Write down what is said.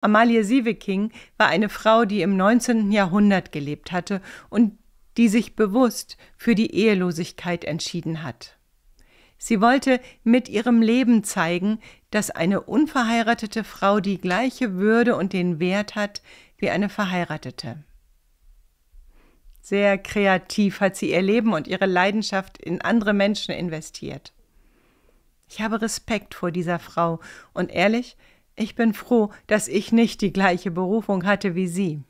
Amalie Sieveking war eine Frau, die im 19. Jahrhundert gelebt hatte und die sich bewusst für die Ehelosigkeit entschieden hat. Sie wollte mit ihrem Leben zeigen, dass eine unverheiratete Frau die gleiche Würde und den Wert hat wie eine verheiratete. Sehr kreativ hat sie ihr Leben und ihre Leidenschaft in andere Menschen investiert. Ich habe Respekt vor dieser Frau und ehrlich, ich bin froh, dass ich nicht die gleiche Berufung hatte wie Sie.